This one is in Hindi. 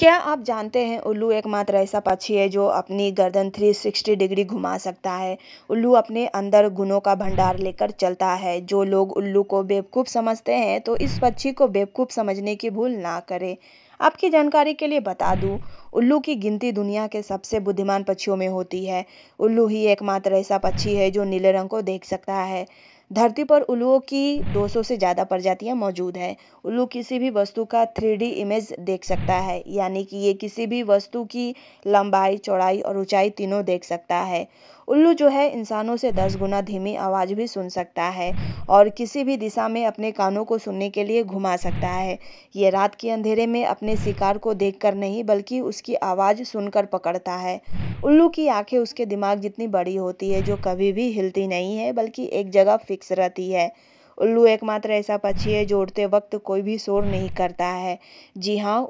क्या आप जानते हैं उल्लू एकमात्र ऐसा पक्षी है जो अपनी गर्दन 360 डिग्री घुमा सकता है उल्लू अपने अंदर गुणों का भंडार लेकर चलता है जो लोग उल्लू को बेवकूफ़ समझते हैं तो इस पक्षी को बेवकूफ़ समझने की भूल ना करें आपकी जानकारी के लिए बता दूं उल्लू की गिनती दुनिया के सबसे बुद्धिमान पक्षियों में होती है उल्लू ही एकमात्र ऐसा पक्षी है जो नीले रंग को देख सकता है धरती पर उल्लुओं की 200 से ज़्यादा प्रजातियाँ मौजूद हैं उल्लू किसी भी वस्तु का थ्री इमेज देख सकता है यानी कि ये किसी भी वस्तु की लंबाई चौड़ाई और ऊंचाई तीनों देख सकता है उल्लू जो है इंसानों से दस गुना धीमी आवाज़ भी सुन सकता है और किसी भी दिशा में अपने कानों को सुनने के लिए घुमा सकता है ये रात के अंधेरे में अपने शिकार को देख नहीं बल्कि उसकी आवाज़ सुनकर पकड़ता है उल्लू की आंखें उसके दिमाग जितनी बड़ी होती है जो कभी भी हिलती नहीं है बल्कि एक जगह फिक्स रहती है उल्लू एकमात्र ऐसा पक्षी है जो उड़ते वक्त कोई भी शोर नहीं करता है जी हाँ